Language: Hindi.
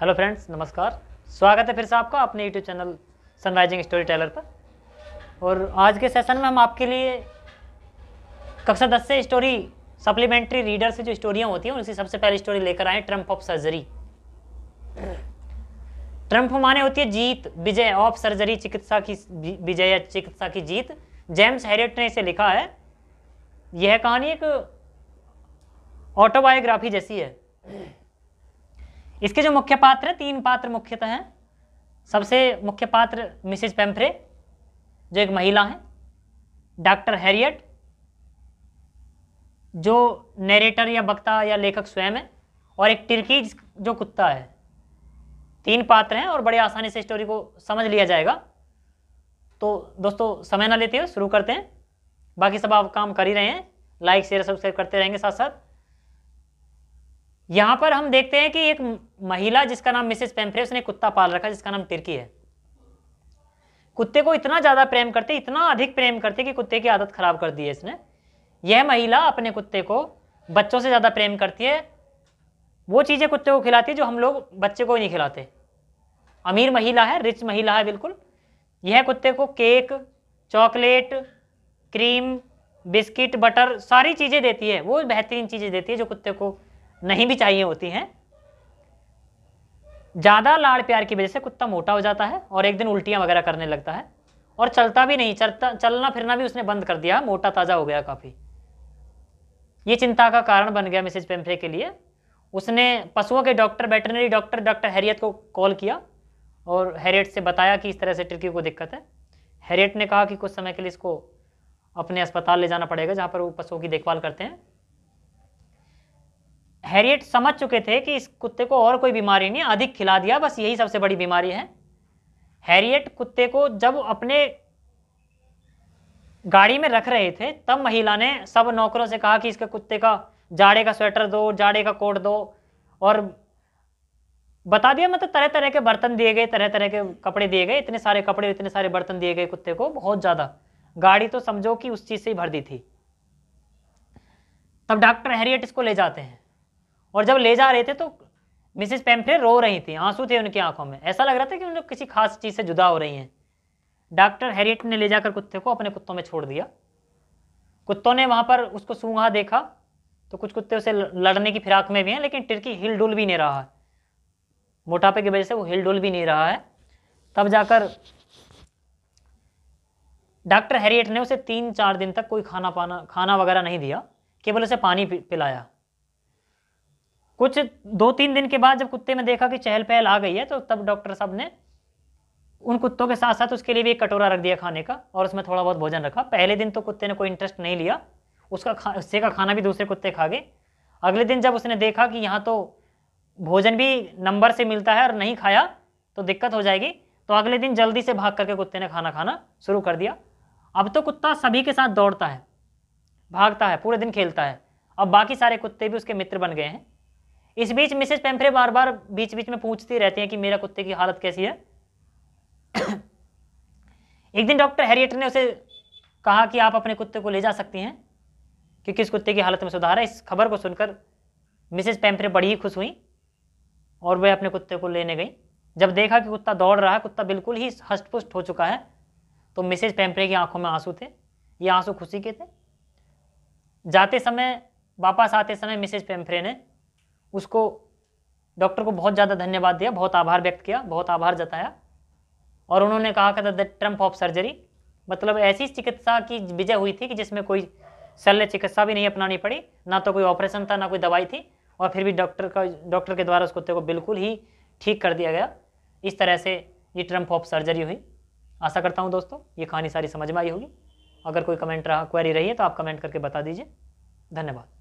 हेलो फ्रेंड्स नमस्कार स्वागत है फिर से आपका अपने YouTube channel sunrising storyteller पर और आज के सेशन में हम आपके लिए कक्षा दस से स्टोरी सप्लीमेंट्री रीडर से जो स्टोरियाँ होती हैं उनकी सबसे पहली स्टोरी लेकर आए ट्रंप ऑफ सर्जरी ट्रंप माने होती है जीत विजय ऑफ सर्जरी चिकित्सा की विजय या चिकित्सा की जीत जेम्स हैरियट ने इसे लिखा है यह कहानी एक ऑटोबायोग्राफी जैसी है इसके जो मुख्य पात्र हैं तीन पात्र मुख्यतः हैं सबसे मुख्य पात्र मिसेज पेम्फ्रे जो एक महिला हैं डॉक्टर हैरियट जो नरेटर या वक्ता या लेखक स्वयं है और एक टिर्की जो कुत्ता है तीन पात्र हैं और बड़े आसानी से स्टोरी को समझ लिया जाएगा तो दोस्तों समय ना लेते हुए शुरू करते हैं बाकी सब आप काम कर ही रहे हैं लाइक शेयर सब्सक्राइब करते रहेंगे साथ साथ यहां पर हम देखते हैं कि एक महिला जिसका नाम मिसेस पेम्फ्रे उसने कुत्ता पाल रखा जिसका नाम तिरकी है कुत्ते को इतना ज्यादा प्रेम करते इतना अधिक प्रेम करते कि कुत्ते की आदत खराब कर दी है इसने यह महिला अपने कुत्ते को बच्चों से ज्यादा प्रेम करती है वो चीजें कुत्ते को खिलाती है जो हम लोग बच्चे को ही नहीं खिलाते अमीर महिला है रिच महिला है बिल्कुल यह कुत्ते को cake chocolate cream biscuit butter सारी चीज़ें देती है वो बेहतरीन चीज़ें देती है जो कुत्ते को नहीं भी चाहिए होती हैं ज़्यादा लाड़ प्यार की वजह से कुत्ता मोटा हो जाता है और एक दिन उल्टियाँ वगैरह करने लगता है और चलता भी नहीं चलता चलना फिरना भी उसने बंद कर दिया मोटा ताज़ा हो गया काफ़ी ये चिंता का कारण बन गया मिसेज पेम्फरे के लिए उसने पशुओं के doctor veterinary doctor doctor Harriet को कॉल किया और हैरियट से बताया कि इस तरह से टिर्की को दिक्कत है हैरियट ने कहा कि कुछ समय के लिए इसको अपने अस्पताल ले जाना पड़ेगा जहाँ पर वो पशुओं की देखभाल करते हैं हैरियट समझ चुके थे कि इस कुत्ते को और कोई बीमारी नहीं अधिक खिला दिया बस यही सबसे बड़ी बीमारी है हैरियट कुत्ते को जब अपने गाड़ी में रख रहे थे तब महिला ने सब नौकरों से कहा कि इसके कुत्ते का जाड़े का स्वेटर दो जाड़े का कोट दो और बता दिया मतलब तरह तरह के बर्तन दिए गए तरह तरह के कपड़े दिए गए इतने सारे कपड़े इतने सारे बर्तन दिए गए कुत्ते को बहुत ज़्यादा गाड़ी तो समझो कि उस चीज़ से ही भर दी थी तब डॉक्टर हैरियट इसको ले जाते हैं और जब ले जा रहे थे तो मिसेस पेम्फ्रे रो रही थी आंसू थे उनकी आंखों में ऐसा लग रहा था कि उन लोग किसी खास चीज़ से जुदा हो रही हैं डॉक्टर हैरियट ने ले जाकर कुत्ते को अपने कुत्तों में छोड़ दिया कुत्तों ने वहाँ पर उसको सूंघा देखा तो कुछ कुत्ते उसे लड़ने की फिराक में भी हैं लेकिन टिरकी हिल डुल भी नहीं रहा है मोटापे की वजह से वो हिल डुल भी नहीं रहा है तब जाकर डॉक्टर हैरियट ने उसे तीन चार दिन तक कोई खाना पाना खाना वगैरह नहीं दिया केवल उसे पानी पिलाया कुछ दो तीन दिन के बाद जब कुत्ते में देखा कि चहल पहल आ गई है तो तब डॉक्टर साहब ने उन कुत्तों के साथ साथ उसके लिए भी एक कटोरा रख दिया खाने का और उसमें थोड़ा बहुत भोजन रखा पहले दिन तो कुत्ते ने कोई इंटरेस्ट नहीं लिया उसका खा का खाना भी दूसरे कुत्ते खा गए अगले दिन जब उसने देखा कि यहाँ तो भोजन भी नंबर से मिलता है और नहीं खाया तो दिक्कत हो जाएगी तो अगले दिन जल्दी से भाग करके कुत्ते ने खाना खाना शुरू कर दिया अब तो कुत्ता सभी के साथ दौड़ता है भागता है पूरे दिन खेलता है अब बाकी सारे कुत्ते भी उसके मित्र बन गए हैं इस बीच मिसेज पेम्फ्रे बार बार बीच बीच में पूछती रहती हैं कि मेरा कुत्ते की हालत कैसी है एक दिन डॉक्टर हैरियट ने उसे कहा कि आप अपने कुत्ते को ले जा सकती हैं क्योंकि इस कुत्ते की हालत में सुधार है इस खबर को सुनकर मिसेज पेम्फ्रे बड़ी ही खुश हुई और वह अपने कुत्ते को लेने गई जब देखा कि कुत्ता दौड़ रहा है कुत्ता बिल्कुल ही हष्ट हो चुका है तो मिसेज पेम्परे की आंखों में आंसू थे ये आंसू खुशी के थे जाते समय वापस आते समय मिसेज पेम्परे ने उसको डॉक्टर को बहुत ज़्यादा धन्यवाद दिया बहुत आभार व्यक्त किया बहुत आभार जताया और उन्होंने कहा कि द ट्रम्प ऑफ सर्जरी मतलब ऐसी चिकित्सा की विजय हुई थी कि जिसमें कोई शल्य चिकित्सा भी नहीं अपनानी पड़ी ना तो कोई ऑपरेशन था ना कोई दवाई थी और फिर भी डॉक्टर का डॉक्टर के द्वारा उस कुत्ते को बिल्कुल ही ठीक कर दिया गया इस तरह से ये ट्रम्प ऑफ सर्जरी हुई आशा करता हूँ दोस्तों ये कहानी सारी समझ में आई होगी अगर कोई कमेंट रहा क्वेरी रही है तो आप कमेंट करके बता दीजिए धन्यवाद